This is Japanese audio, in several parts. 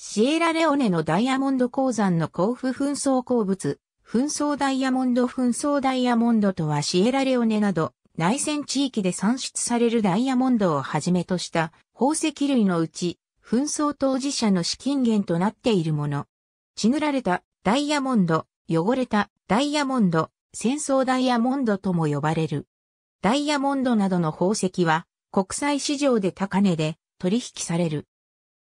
シエラレオネのダイヤモンド鉱山の甲府紛争鉱物、紛争ダイヤモンド紛争ダイヤモンドとはシエラレオネなど内戦地域で産出されるダイヤモンドをはじめとした宝石類のうち、紛争当事者の資金源となっているもの。血塗られたダイヤモンド、汚れたダイヤモンド、戦争ダイヤモンドとも呼ばれる。ダイヤモンドなどの宝石は国際市場で高値で取引される。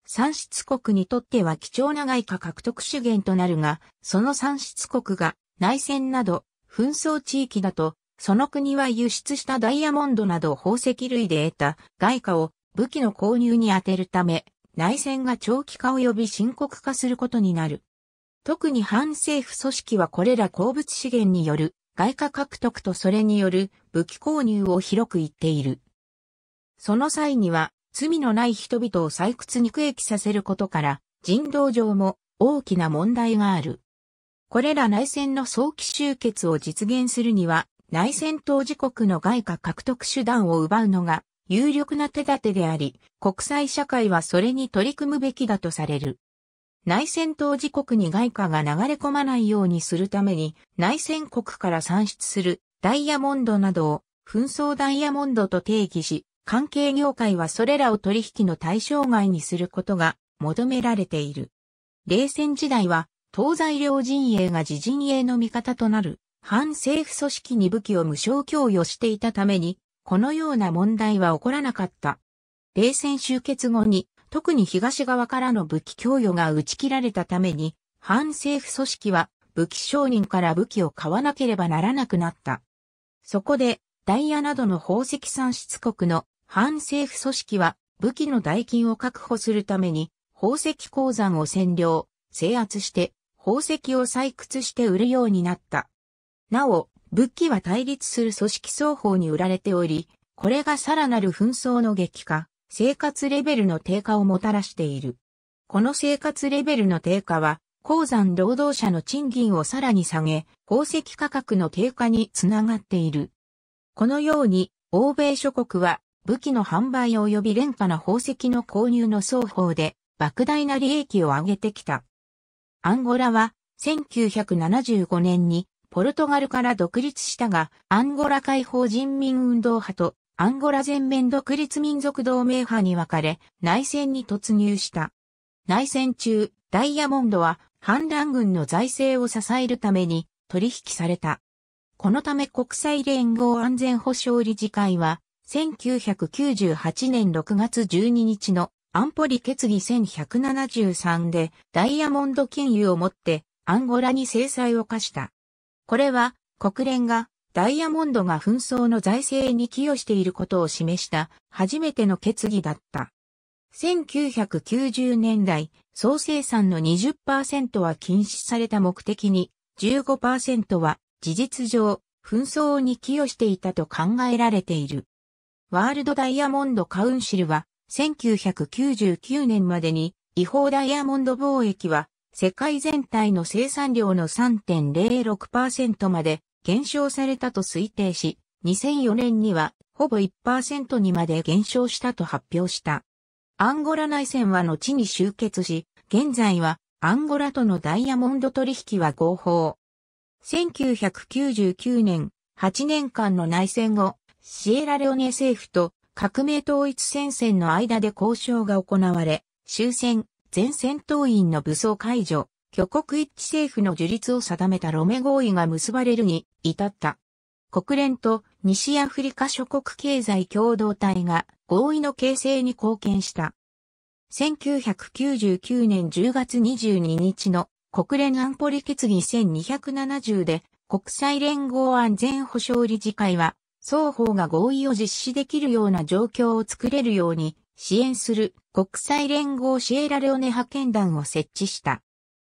産出国にとっては貴重な外貨獲得資源となるが、その産出国が内戦など紛争地域だと、その国は輸出したダイヤモンドなど宝石類で得た外貨を武器の購入に充てるため、内戦が長期化及び深刻化することになる。特に反政府組織はこれら鉱物資源による外貨獲得とそれによる武器購入を広く言っている。その際には罪のない人々を採掘に区役させることから、人道上も大きな問題がある。これら内戦の早期終結を実現するには、内戦当事国の外貨獲得手段を奪うのが有力な手立てであり、国際社会はそれに取り組むべきだとされる。内戦当事国に外貨が流れ込まないようにするために、内戦国から産出するダイヤモンドなどを紛争ダイヤモンドと定義し、関係業界はそれらを取引の対象外にすることが求められている。冷戦時代は東西両陣営が自陣営の味方となる反政府組織に武器を無償供与していたために、このような問題は起こらなかった。冷戦終結後に、特に東側からの武器供与が打ち切られたために、反政府組織は武器商人から武器を買わなければならなくなった。そこで、ダイヤなどの宝石産出国の反政府組織は武器の代金を確保するために宝石鉱山を占領、制圧して宝石を採掘して売るようになった。なお、武器は対立する組織双方に売られており、これがさらなる紛争の激化、生活レベルの低下をもたらしている。この生活レベルの低下は、鉱山労働者の賃金をさらに下げ、宝石価格の低下につながっている。このように、欧米諸国は武器の販売及び廉価な宝石の購入の双方で、莫大な利益を上げてきた。アンゴラは、1975年に、ポルトガルから独立したが、アンゴラ解放人民運動派と、アンゴラ全面独立民族同盟派に分かれ、内戦に突入した。内戦中、ダイヤモンドは反乱軍の財政を支えるために取引された。このため国際連合安全保障理事会は1998年6月12日の安保理決議1173でダイヤモンド金融をもってアンゴラに制裁を課した。これは国連がダイヤモンドが紛争の財政に寄与していることを示した初めての決議だった。1990年代、総生産の20%は禁止された目的に、15%は事実上、紛争に寄与していたと考えられている。ワールドダイヤモンドカウンシルは、1999年までに違法ダイヤモンド貿易は世界全体の生産量の3.06%まで減少されたと推定し、2004年にはほぼ1%にまで減少したと発表した。アンゴラ内戦は後に終結し、現在はアンゴラとのダイヤモンド取引は合法。1999年、8年間の内戦後、シエラレオネ政府と革命統一戦線の間で交渉が行われ、終戦、全戦闘員の武装解除、挙国一致政府の樹立を定めたロメ合意が結ばれるに至った。国連と西アフリカ諸国経済共同体が合意の形成に貢献した。1999年10月22日の国連安保理決議1270で国際連合安全保障理事会は双方が合意を実施できるような状況を作れるように支援する国際連合シエラレオネ派遣団を設置した。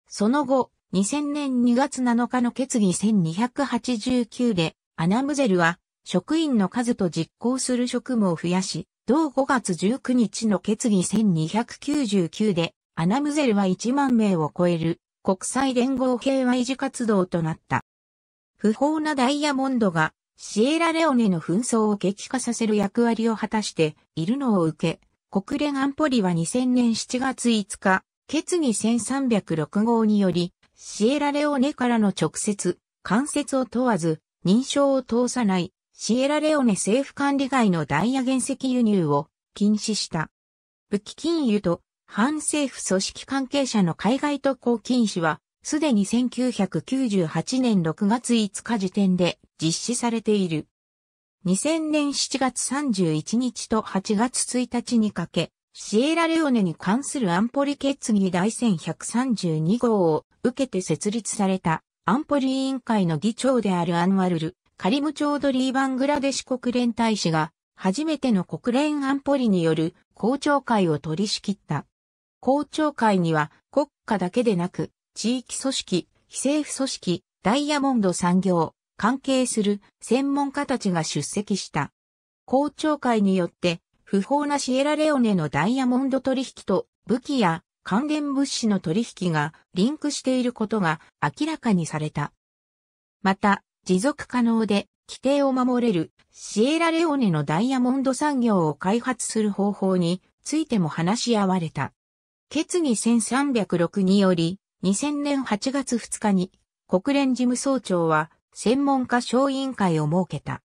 その後、2000年2月7日の決議1289で、アナムゼルは職員の数と実行する職務を増やし、同5月19日の決議1299で、アナムゼルは1万名を超える国際連合平和維持活動となった。不法なダイヤモンドがシエラレオネの紛争を激化させる役割を果たしているのを受け、国連安保理は2000年7月5日、決議1306号により、シエラレオネからの直接、間接を問わず、認証を通さない、シエラレオネ政府管理外のダイヤ原石輸入を禁止した。武器禁輸と反政府組織関係者の海外渡航禁止はすでに1998年6月5日時点で実施されている。2000年7月31日と8月1日にかけ、シエラレオネに関する安保理決議第1132号を受けて設立された安保理委員会の議長であるアンワルル、カリムチョードリーバングラデシュ国連大使が初めての国連安保理による公聴会を取り仕切った。公聴会には国家だけでなく地域組織、非政府組織、ダイヤモンド産業、関係する専門家たちが出席した。公聴会によって、不法なシエラレオネのダイヤモンド取引と武器や関連物資の取引がリンクしていることが明らかにされた。また、持続可能で規定を守れるシエラレオネのダイヤモンド産業を開発する方法についても話し合われた。決議1306により、2000年8月2日に国連事務総長は専門家小委員会を設けた。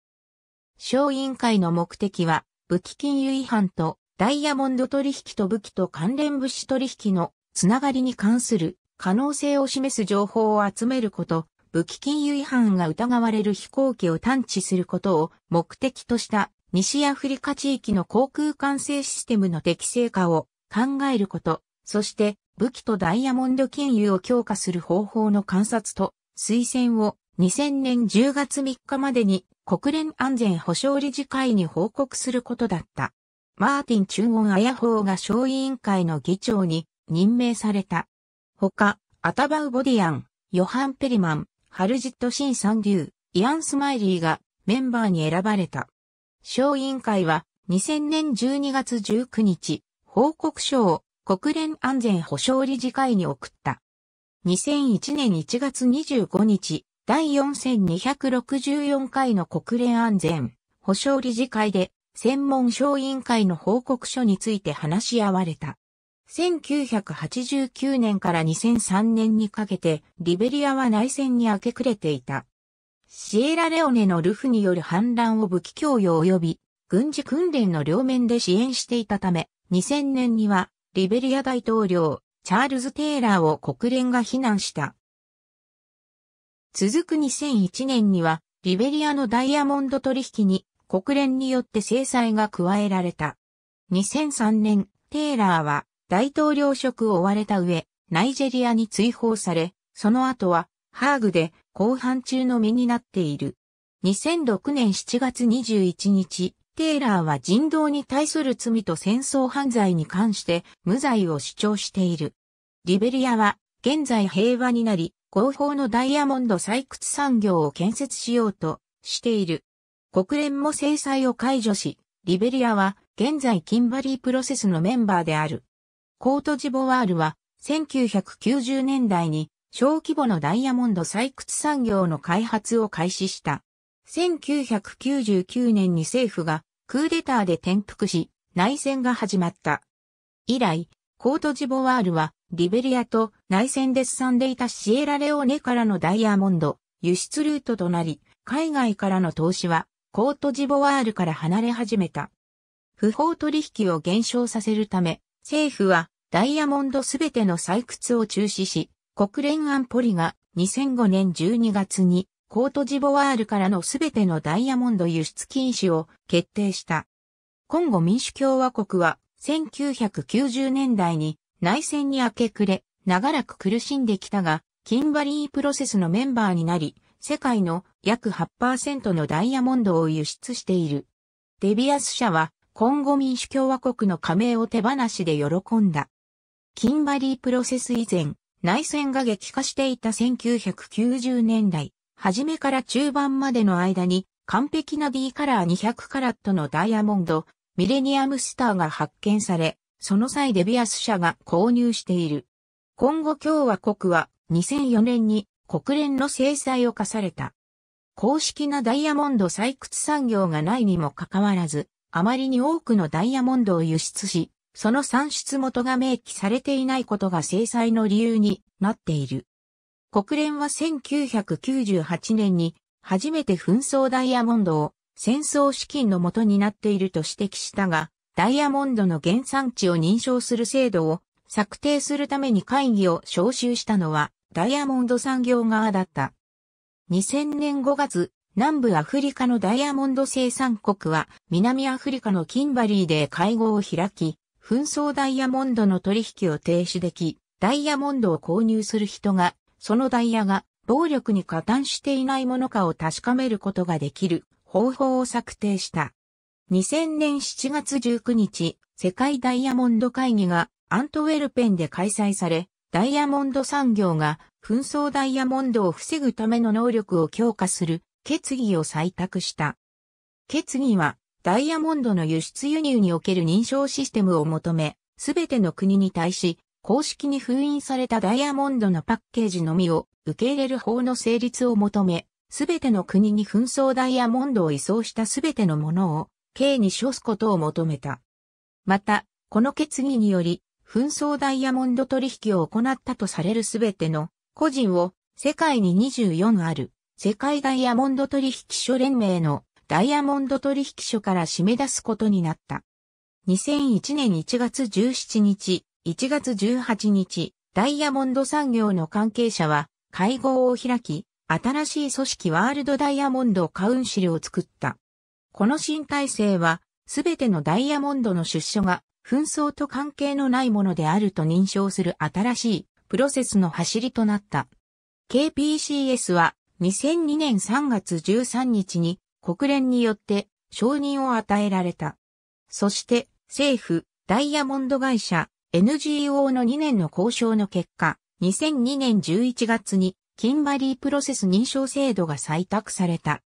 小委員会の目的は武器金融違反とダイヤモンド取引と武器と関連物資取引のつながりに関する可能性を示す情報を集めること、武器金融違反が疑われる飛行機を探知することを目的とした西アフリカ地域の航空管制システムの適正化を考えること、そして武器とダイヤモンド金融を強化する方法の観察と推薦を2000年10月3日までに国連安全保障理事会に報告することだった。マーティン・チュンオン・アヤホーが小委員会の議長に任命された。ほか、アタバウ・ボディアン、ヨハン・ペリマン、ハルジット・シン・サンデュー、イアン・スマイリーがメンバーに選ばれた。小委員会は2000年12月19日、報告書を国連安全保障理事会に送った。2001年1月25日、第4264回の国連安全保障理事会で、専門小委員会の報告書について話し合われた。1989年から2003年にかけて、リベリアは内戦に明け暮れていた。シエラレオネのルフによる反乱を武器供与及び、軍事訓練の両面で支援していたため、2000年にはリベリア大統領、チャールズ・テイラーを国連が非難した。続く2001年には、リベリアのダイヤモンド取引に国連によって制裁が加えられた。2003年、テイラーは大統領職を追われた上、ナイジェリアに追放され、その後はハーグで後半中の身になっている。2006年7月21日、テイラーは人道に対する罪と戦争犯罪に関して無罪を主張している。リベリアは現在平和になり、合法のダイヤモンド採掘産業を建設しようとしている。国連も制裁を解除し、リベリアは現在キンバリープロセスのメンバーである。コートジボワールは1990年代に小規模のダイヤモンド採掘産業の開発を開始した。1999年に政府がクーデターで転覆し、内戦が始まった。以来、コートジボワールは、リベリアと内戦で進んでいたシエラレオネからのダイヤモンド、輸出ルートとなり、海外からの投資は、コートジボワールから離れ始めた。不法取引を減少させるため、政府はダイヤモンドすべての採掘を中止し、国連安保理が2005年12月にコートジボワールからのすべてのダイヤモンド輸出禁止を決定した。コンゴ民主共和国は1990年代に内戦に明け暮れ、長らく苦しんできたが、キンバリープロセスのメンバーになり、世界の約8%のダイヤモンドを輸出している。デビアス社は、コンゴ民主共和国の加盟を手放しで喜んだ。キンバリープロセス以前、内戦が激化していた1990年代、初めから中盤までの間に完璧な D カラー200カラットのダイヤモンド、ミレニアムスターが発見され、その際デビアス社が購入している。今後共和国は2004年に国連の制裁を課された。公式なダイヤモンド採掘産業がないにもかかわらず、あまりに多くのダイヤモンドを輸出し、その産出元が明記されていないことが制裁の理由になっている。国連は1998年に初めて紛争ダイヤモンドを戦争資金のもとになっていると指摘したが、ダイヤモンドの原産地を認証する制度を策定するために会議を招集したのはダイヤモンド産業側だった。2000年5月、南部アフリカのダイヤモンド生産国は南アフリカのキンバリーで会合を開き、紛争ダイヤモンドの取引を停止でき、ダイヤモンドを購入する人がそのダイヤが暴力に加担していないものかを確かめることができる方法を策定した。2000年7月19日、世界ダイヤモンド会議がアントウェルペンで開催され、ダイヤモンド産業が紛争ダイヤモンドを防ぐための能力を強化する決議を採択した。決議はダイヤモンドの輸出輸入における認証システムを求め、すべての国に対し公式に封印されたダイヤモンドのパッケージのみを受け入れる法の成立を求め、すべての国に紛争ダイヤモンドを移送したすべてのものを、刑に処すことを求めた。また、この決議により、紛争ダイヤモンド取引を行ったとされるすべての個人を世界に24ある世界ダイヤモンド取引所連盟のダイヤモンド取引所から締め出すことになった。2001年1月17日、1月18日、ダイヤモンド産業の関係者は会合を開き、新しい組織ワールドダイヤモンドカウンシルを作った。この新体制は、すべてのダイヤモンドの出所が紛争と関係のないものであると認証する新しいプロセスの走りとなった。KPCS は2002年3月13日に国連によって承認を与えられた。そして政府、ダイヤモンド会社、NGO の2年の交渉の結果、2002年11月に、キンバリープロセス認証制度が採択された。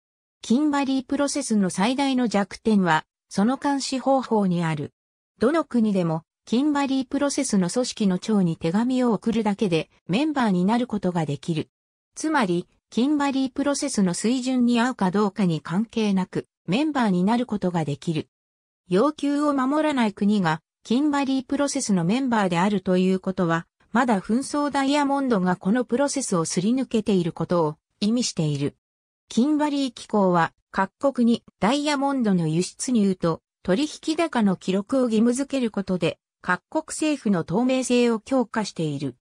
キンバリープロセスの最大の弱点は、その監視方法にある。どの国でも、キンバリープロセスの組織の長に手紙を送るだけでメンバーになることができる。つまり、キンバリープロセスの水準に合うかどうかに関係なく、メンバーになることができる。要求を守らない国がキンバリープロセスのメンバーであるということは、まだ紛争ダイヤモンドがこのプロセスをすり抜けていることを意味している。キンバリー機構は各国にダイヤモンドの輸出入と取引高の記録を義務付けることで各国政府の透明性を強化している。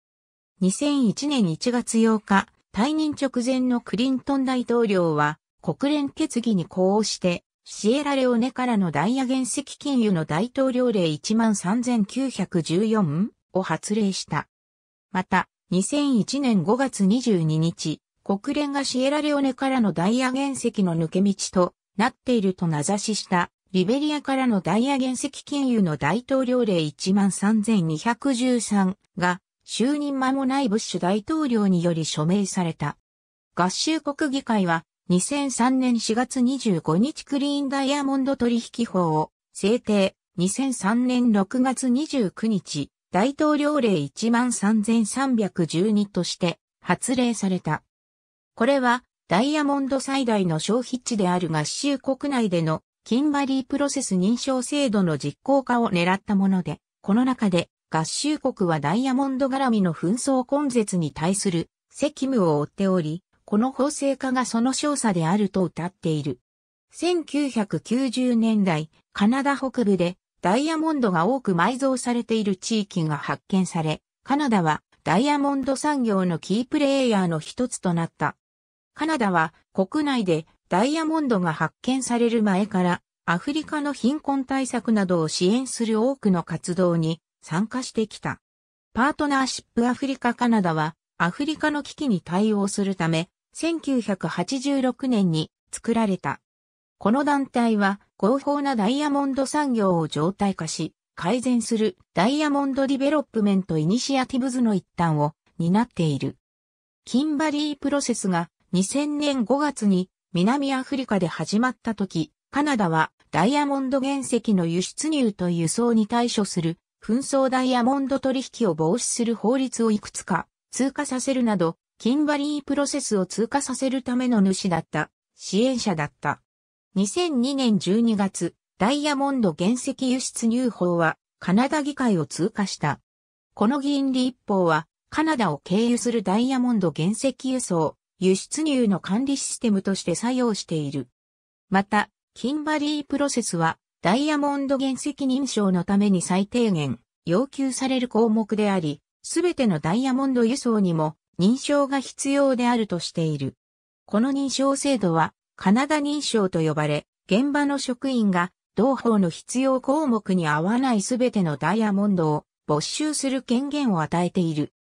2001年1月8日、退任直前のクリントン大統領は国連決議に呼応してシエラレオネからのダイヤ原石金融の大統領令13914を発令した。また、2001年5月22日、国連がシエラレオネからのダイヤ原石の抜け道となっていると名指しした、リベリアからのダイヤ原石金融の大統領令13213が、就任間もないブッシュ大統領により署名された。合衆国議会は、2003年4月25日クリーンダイヤモンド取引法を制定。2003年6月29日、大統領令13312として発令された。これはダイヤモンド最大の消費地である合衆国内でのキンバリープロセス認証制度の実効化を狙ったもので、この中で合衆国はダイヤモンド絡みの紛争根絶に対する責務を負っており、この法制化がその少佐であると謳っている。1990年代、カナダ北部でダイヤモンドが多く埋蔵されている地域が発見され、カナダはダイヤモンド産業のキープレイヤーの一つとなった。カナダは国内でダイヤモンドが発見される前からアフリカの貧困対策などを支援する多くの活動に参加してきた。パートナーシップアフリカカナダはアフリカの危機に対応するため1986年に作られた。この団体は合法なダイヤモンド産業を常態化し、改善するダイヤモンドディベロップメントイニシアティブズの一端を担っている。キンバリープロセスが2000年5月に南アフリカで始まった時、カナダはダイヤモンド原石の輸出入と輸送に対処する紛争ダイヤモンド取引を防止する法律をいくつか通過させるなどキンバリープロセスを通過させるための主だった、支援者だった。2002年12月、ダイヤモンド原石輸出入法はカナダ議会を通過した。この議員立法はカナダを経由するダイヤモンド原石輸送、輸出入の管理システムとして作用している。また、キンバリープロセスはダイヤモンド原石認証のために最低限要求される項目であり、すべてのダイヤモンド輸送にも認証が必要であるとしている。この認証制度はカナダ認証と呼ばれ、現場の職員が同法の必要項目に合わないすべてのダイヤモンドを没収する権限を与えている。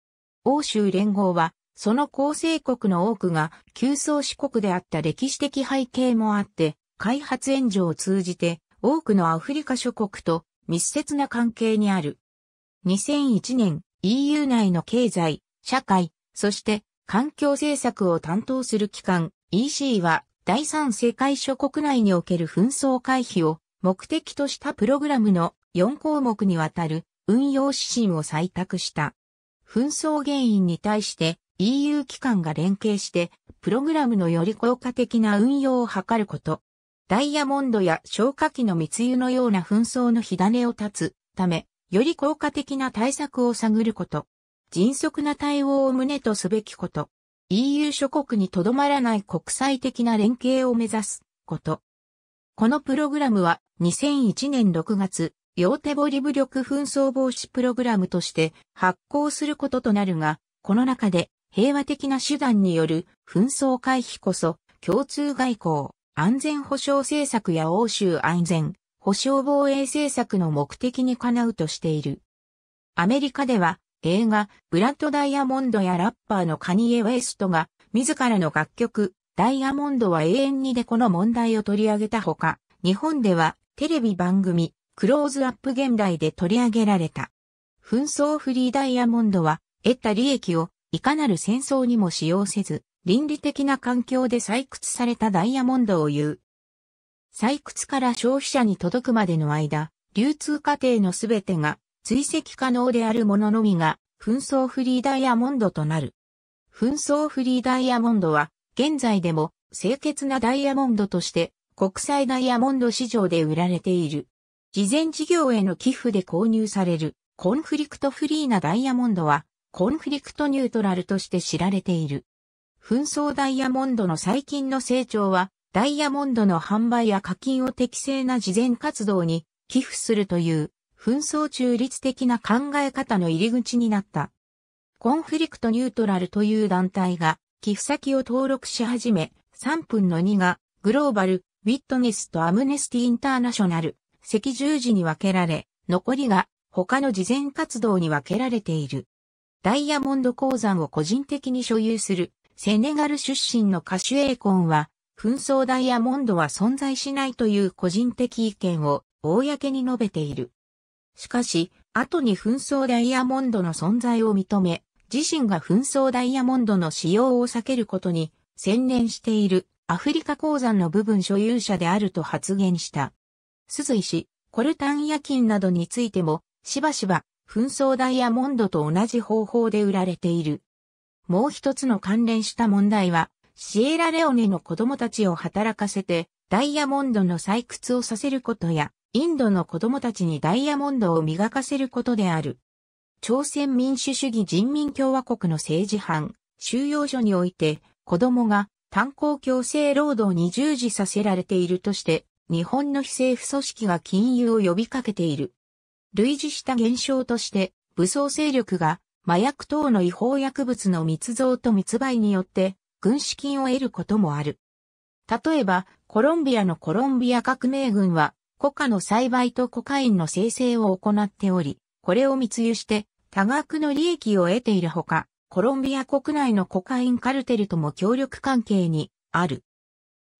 欧州連合は、その構成国の多くが急走四国であった歴史的背景もあって、開発援助を通じて多くのアフリカ諸国と密接な関係にある。2001年 EU 内の経済、社会、そして、環境政策を担当する機関 EC は第三世界諸国内における紛争回避を目的としたプログラムの4項目にわたる運用指針を採択した。紛争原因に対して EU 機関が連携してプログラムのより効果的な運用を図ること。ダイヤモンドや消火器の密輸のような紛争の火種を断つため、より効果的な対策を探ること。迅速な対応を旨とすべきこと。EU 諸国にとどまらない国際的な連携を目指すこと。このプログラムは2001年6月、ヨーテボリ武力紛争防止プログラムとして発行することとなるが、この中で平和的な手段による紛争回避こそ共通外交、安全保障政策や欧州安全、保障防衛政策の目的にかなうとしている。アメリカでは映画、ブラッド・ダイヤモンドやラッパーのカニエ・ウェイストが、自らの楽曲、ダイヤモンドは永遠にでこの問題を取り上げたほか、日本ではテレビ番組、クローズアップ現代で取り上げられた。紛争フリーダイヤモンドは、得た利益をいかなる戦争にも使用せず、倫理的な環境で採掘されたダイヤモンドを言う。採掘から消費者に届くまでの間、流通過程のすべてが追跡可能であるもののみが、紛争フリーダイヤモンドとなる。紛争フリーダイヤモンドは、現在でも清潔なダイヤモンドとして、国際ダイヤモンド市場で売られている。事前事業への寄付で購入される、コンフリクトフリーなダイヤモンドは、コンフリクトニュートラルとして知られている。紛争ダイヤモンドの最近の成長は、ダイヤモンドの販売や課金を適正な事前活動に寄付するという紛争中立的な考え方の入り口になった。コンフリクトニュートラルという団体が寄付先を登録し始め、3分の2がグローバル、ウィットネスとアムネスティインターナショナル、赤十字に分けられ、残りが他の事前活動に分けられている。ダイヤモンド鉱山を個人的に所有するセネガル出身のカシュエイコンは、紛争ダイヤモンドは存在しないという個人的意見を公に述べている。しかし、後に紛争ダイヤモンドの存在を認め、自身が紛争ダイヤモンドの使用を避けることに専念しているアフリカ鉱山の部分所有者であると発言した。鈴井氏、コルタン夜勤などについても、しばしば紛争ダイヤモンドと同じ方法で売られている。もう一つの関連した問題は、シエラレオネの子供たちを働かせて、ダイヤモンドの採掘をさせることや、インドの子供たちにダイヤモンドを磨かせることである。朝鮮民主主義人民共和国の政治犯、収容所において、子供が炭鉱強制労働に従事させられているとして、日本の非政府組織が禁輸を呼びかけている。類似した現象として、武装勢力が麻薬等の違法薬物の密造と密売によって軍資金を得ることもある。例えば、コロンビアのコロンビア革命軍はコカの栽培とコカインの生成を行っており、これを密輸して多額の利益を得ているほか、コロンビア国内のコカインカルテルとも協力関係にある。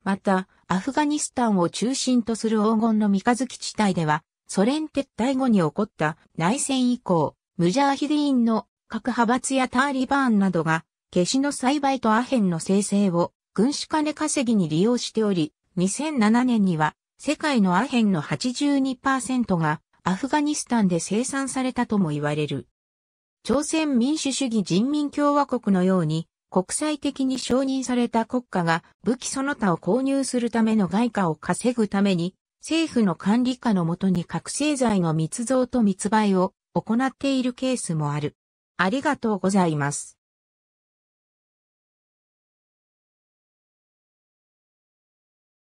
また、アフガニスタンを中心とする黄金の三日月地帯では、ソ連撤退後に起こった内戦以降、ムジャーヒディーンの各派閥やターリバーンなどが、消しの栽培とアヘンの生成を軍資金稼ぎに利用しており、2007年には世界のアヘンの82%がアフガニスタンで生産されたとも言われる。朝鮮民主主義人民共和国のように国際的に承認された国家が武器その他を購入するための外貨を稼ぐために政府の管理下のもとに覚醒剤の密造と密売を行っているケースもある。ありがとうございます。